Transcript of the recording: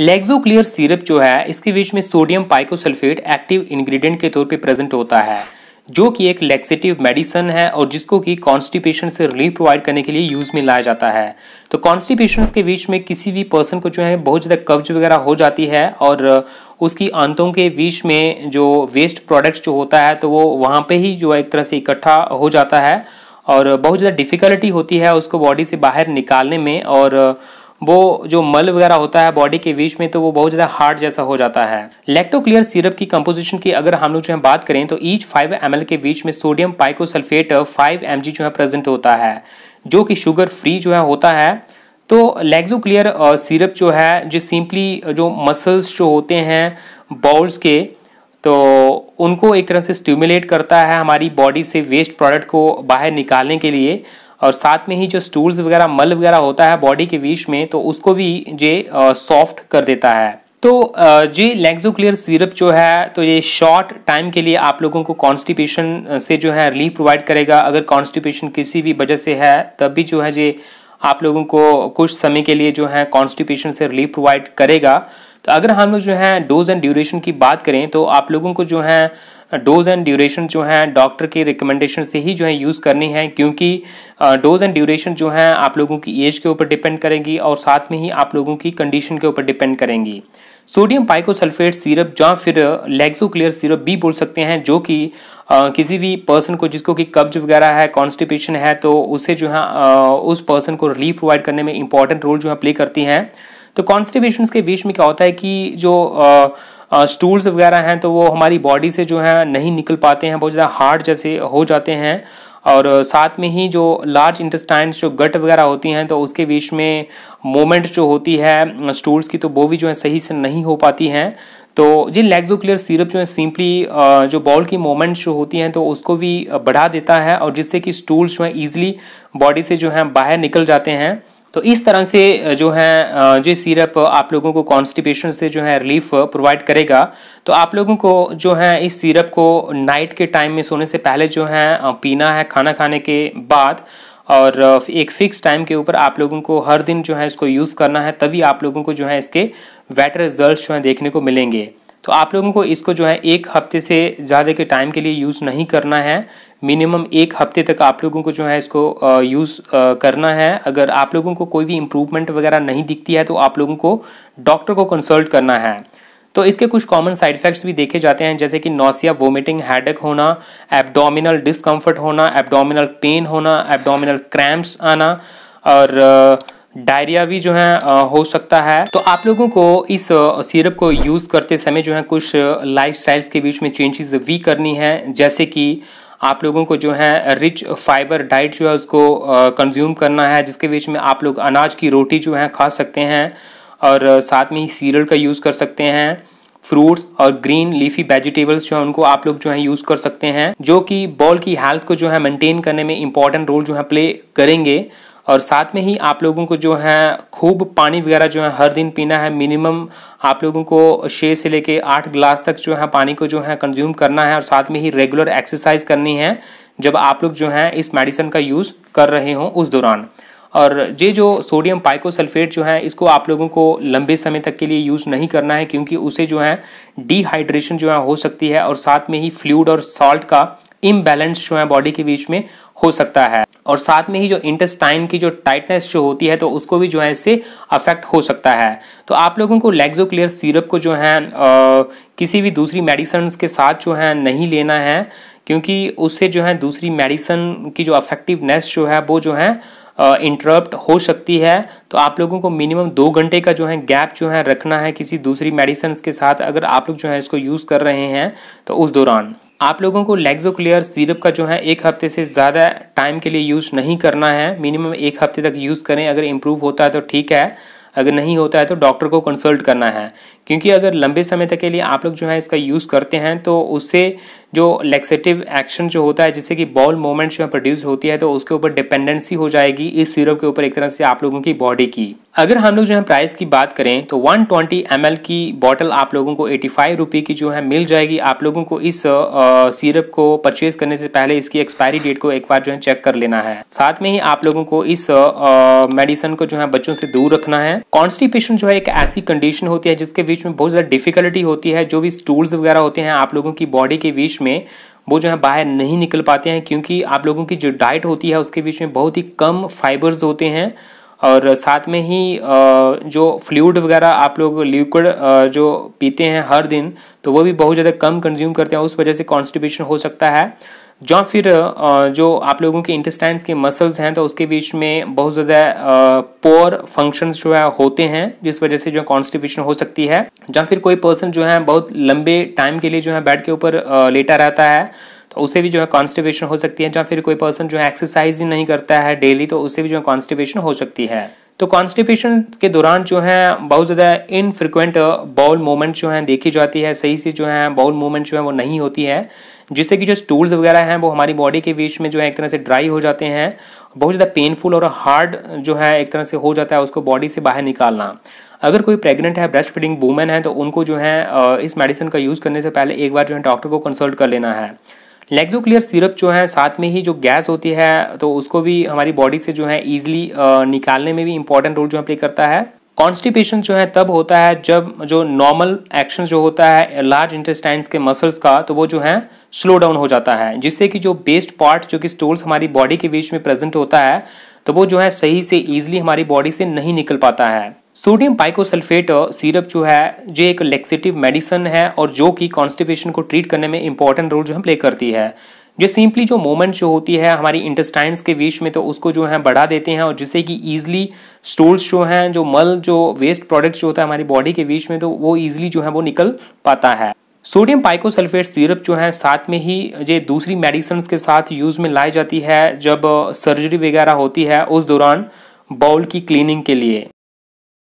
लेग्जो clear syrup जो है इसके बीच में सोडियम पाइकोसल्फेट एक्टिव इंग्रेडिएंट के तौर पे प्रेजेंट होता है जो कि एक लेक्सेटिव मेडिसन है और जिसको कि कॉन्स्टिपेशन से रिलीफ प्रोवाइड करने के लिए यूज़ में लाया जाता है तो कॉन्स्टिपेशन के बीच में किसी भी पर्सन को जो है बहुत ज़्यादा कब्ज वगैरह हो जाती है और उसकी आंतों के बीच में जो वेस्ट प्रोडक्ट्स जो होता है तो वो वहाँ पर ही जो है एक तरह से इकट्ठा हो जाता है और बहुत ज़्यादा डिफ़िकल्टी होती है उसको बॉडी से बाहर निकालने में और वो जो मल वगैरह होता है बॉडी के बीच में तो वो बहुत ज़्यादा हार्ड जैसा हो जाता है लेक्टोक्लियर सिरप की कंपोजिशन की अगर हम लोग जो है बात करें तो ईच फाइव एम के बीच में सोडियम पाइकोसल्फेट फाइव एम जो है प्रेजेंट होता है जो कि शुगर फ्री जो है होता है तो लेग्जो क्लियर सिरप जो है जो सिंपली जो मसल्स जो होते हैं बॉल्स के तो उनको एक तरह से स्टिमुलेट करता है हमारी बॉडी से वेस्ट प्रोडक्ट को बाहर निकालने के लिए और साथ में ही जो स्टूल्स वगैरह मल वगैरह होता है बॉडी के बीच में तो उसको भी ये सॉफ्ट कर देता है तो जी लेग्जो क्लियर सीरप जो है तो ये शॉर्ट टाइम के लिए आप लोगों को कॉन्स्टिपेशन से जो है रिलीफ प्रोवाइड करेगा अगर कॉन्स्टिपेशन किसी भी वजह से है तब भी जो है ये आप लोगों को कुछ समय के लिए जो है कॉन्स्टिपेशन से रिलीफ प्रोवाइड करेगा तो अगर हम लोग जो है डोज एंड ड्यूरेशन की बात करें तो आप लोगों को जो है डोज एंड ड्यूरेशन जो है डॉक्टर के रिकमेंडेशन से ही जो है यूज़ करनी है क्योंकि डोज एंड ड्यूरेशन जो है आप लोगों की एज के ऊपर डिपेंड करेंगी और साथ में ही आप लोगों की कंडीशन के ऊपर डिपेंड करेंगी सोडियम पाइकोसल्फेट सिरप या फिर लेग्सो क्लियर सिरप भी बोल सकते हैं जो कि किसी भी पर्सन को जिसको कि कब्ज वगैरह है कॉन्स्टिपेशन है तो उसे जो है उस पर्सन को रिलीफ प्रोवाइड करने में इंपॉर्टेंट रोल जो है प्ले करती हैं तो कॉन्स्टिपेशन के बीच में क्या होता है कि जो आ, स्टूल्स वगैरह हैं तो वो हमारी बॉडी से जो है नहीं निकल पाते हैं बहुत ज़्यादा हार्ड जैसे हो जाते हैं और साथ में ही जो लार्ज इंटस्टाइन जो गट वगैरह होती हैं तो उसके बीच में मोमेंट जो होती है स्टूल्स की तो वो भी जो है सही से नहीं हो पाती हैं तो ये लेग्जो क्लियर सीरप जो है सिंपली जो बॉल की मोमेंट्स जो होती हैं तो उसको भी बढ़ा देता है और जिससे कि स्टूल्स जो हैं ईजिली बॉडी से जो है बाहर निकल जाते हैं तो इस तरह से जो है जो सिरप आप लोगों को कॉन्स्टिपेशन से जो है रिलीफ प्रोवाइड करेगा तो आप लोगों को जो है इस सिरप को नाइट के टाइम में सोने से पहले जो है पीना है खाना खाने के बाद और एक फिक्स टाइम के ऊपर आप लोगों को हर दिन जो है इसको यूज़ करना है तभी आप लोगों को जो है इसके बेटर रिजल्ट जो है देखने को मिलेंगे तो आप लोगों को इसको जो है एक हफ्ते से ज़्यादा के टाइम के लिए यूज़ नहीं करना है मिनिमम एक हफ्ते तक आप लोगों को जो है इसको यूज़ करना है अगर आप लोगों को कोई भी इम्प्रूवमेंट वगैरह नहीं दिखती है तो आप लोगों को डॉक्टर को कंसल्ट करना है तो इसके कुछ कॉमन साइड इफेक्ट्स भी देखे जाते हैं जैसे कि नोसिया वोमिटिंग हैडक होना एबडोमिनल डिस्कम्फर्ट होना एबडोमिनल पेन होना एबडोमिनल क्रैम्प्स आना और uh, डायरिया भी जो है हो सकता है तो आप लोगों को इस सिरप को यूज़ करते समय जो है कुछ लाइफ के बीच में चेंजेस भी करनी है जैसे कि आप लोगों को जो है रिच फाइबर डाइट जो है उसको कंज्यूम करना है जिसके बीच में आप लोग अनाज की रोटी जो है खा सकते हैं और साथ में ही सीरियल का यूज़ कर सकते हैं फ्रूट्स और ग्रीन लीफी वेजिटेबल्स जो है उनको आप लोग जो है यूज़ कर सकते हैं जो कि बॉल की हेल्थ को जो है मेंटेन करने में इंपॉर्टेंट रोल जो है प्ले करेंगे और साथ में ही आप लोगों को जो है खूब पानी वगैरह जो है हर दिन पीना है मिनिमम आप लोगों को छः से लेके आठ ग्लास तक जो है पानी को जो है कंज्यूम करना है और साथ में ही रेगुलर एक्सरसाइज करनी है जब आप लोग जो हैं इस मेडिसिन का यूज़ कर रहे हों उस दौरान और ये जो सोडियम पाइकोसल्फेट जो है इसको आप लोगों को लंबे समय तक के लिए यूज़ नहीं करना है क्योंकि उसे जो है डिहाइड्रेशन जो है हो सकती है और साथ में ही फ्लूड और सॉल्ट का इम्बैलेंस जो है बॉडी के बीच में हो सकता है और साथ में ही जो इंटेस्टाइन की जो टाइटनेस जो होती है तो उसको भी जो है इससे अफेक्ट हो सकता है तो आप लोगों को लेग्जो क्लियर सीरप को जो है आ, किसी भी दूसरी मेडिसन के साथ जो है नहीं लेना है क्योंकि उससे जो है दूसरी मेडिसन की जो अफेक्टिवनेस जो है वो जो है इंटरप्ट हो सकती है तो आप लोगों को मिनिमम दो घंटे का जो है गैप जो है रखना है किसी दूसरी मेडिसन के साथ अगर आप लोग जो है इसको यूज़ कर रहे हैं तो उस दौरान आप लोगों को लेग्जो क्लियर सीरप का जो है एक हफ्ते से ज़्यादा टाइम के लिए यूज़ नहीं करना है मिनिमम एक हफ्ते तक यूज़ करें अगर इम्प्रूव होता है तो ठीक है अगर नहीं होता है तो डॉक्टर को कंसल्ट करना है क्योंकि अगर लंबे समय तक के लिए आप लोग जो है इसका यूज़ करते हैं तो उससे जो लेक्सेटिव एक्शन जो होता है जिससे कि बॉल मूवमेंट जो प्रोड्यूस होती है तो उसके ऊपर डिपेंडेंसी हो जाएगी इस सिरप के ऊपर एक तरह से आप लोगों की बॉडी की अगर हम लोग जो है प्राइस की बात करें तो 120 ट्वेंटी की बॉटल आप लोगों को एटी फाइव की जो है मिल जाएगी आप लोगों को इस सिरप को परचेज करने से पहले इसकी एक्सपायरी डेट को एक बार जो है चेक कर लेना है साथ में ही आप लोगों को इस मेडिसन को जो है बच्चों से दूर रखना है कॉन्स्टिपेशन जो है एक ऐसी कंडीशन होती है जिसके बीच में बहुत ज्यादा डिफिकल्टी होती है जो भी स्टूल्स वगैरह होते हैं आप लोगों की बॉडी के बीच में वो जो है बाहर नहीं निकल पाते हैं क्योंकि आप लोगों की जो डाइट होती है उसके बीच में बहुत ही कम फाइबर्स होते हैं और साथ में ही जो फ्लूड वगैरह आप लोग लिक्विड जो पीते हैं हर दिन तो वो भी बहुत ज़्यादा कम कंज्यूम करते हैं उस वजह से कॉन्स्टिपेशन हो सकता है जॉन फिर जो आप लोगों के इंटेस्टाइन्स के मसल्स हैं तो उसके बीच में बहुत ज़्यादा पोअर फंक्शंस जो है होते हैं जिस वजह से जो कॉन्स्टिपेशन हो सकती है जहाँ फिर कोई पर्सन जो है बहुत लंबे टाइम के लिए जो है बेड के ऊपर लेटा रहता है तो उसे भी जो है कॉन्स्टिपेशन हो सकती है जहाँ फिर कोई पर्सन जो है एक्सरसाइज ही नहीं करता है डेली तो उसे भी जो है कॉन्स्टिपेशन हो सकती है तो कॉन्स्टिपेशन के दौरान जो है बहुत ज़्यादा इनफ्रिक्वेंट बाउल मूवमेंट जो है देखी जाती है सही से जो है बाउल मूवमेंट जो है वो नहीं होती है जिससे कि जो स्टूल्स वगैरह हैं वो हमारी बॉडी के बीच में जो है एक तरह से ड्राई हो जाते हैं बहुत ज़्यादा पेनफुल और हार्ड जो है एक तरह से हो जाता है उसको बॉडी से बाहर निकालना अगर कोई प्रेग्नेंट है ब्रेस्ट फीडिंग वूमेन है तो उनको जो है इस मेडिसिन का यूज़ करने से पहले एक बार जो है डॉक्टर को कंसल्ट कर लेना है लेग्जो क्लियर सिरप जो है साथ में ही जो गैस होती है तो उसको भी हमारी बॉडी से जो है ईजिली निकालने में भी इंपॉर्टेंट रोल जो है प्ले करता है कॉन्स्टिपेशन जो है तब होता है जब जो नॉर्मल एक्शन जो होता है लार्ज इंटेस्टाइन्स के मसल्स का तो वो जो है स्लो डाउन हो जाता है जिससे कि जो बेस्ट पार्ट जो कि स्टोल्स हमारी बॉडी के बीच में प्रेजेंट होता है तो वो जो है सही से ईजिली हमारी बॉडी से नहीं निकल पाता है सोडियम पाइकोसल्फेट सिरप जो है जो एक लेक्सेटिव मेडिसन है और जो कि कॉन्स्टिपेशन को ट्रीट करने में इंपॉर्टेंट रोल जो है प्ले करती है जो सिंपली जो मोमेंट जो होती है हमारी इंटेस्टाइन्स के बीच में तो उसको जो है बढ़ा देते हैं और जिससे कि ईजिली स्टोल्स जो हैं जो मल जो वेस्ट प्रोडक्ट्स जो होता है हमारी बॉडी के बीच में तो वो ईजिली जो है वो निकल पाता है सोडियम पाइकोसल्फेट सिरप जो है साथ में ही ये दूसरी मेडिसन्स के साथ यूज़ में लाई जाती है जब सर्जरी वगैरह होती है उस दौरान बाउल की क्लीनिंग के लिए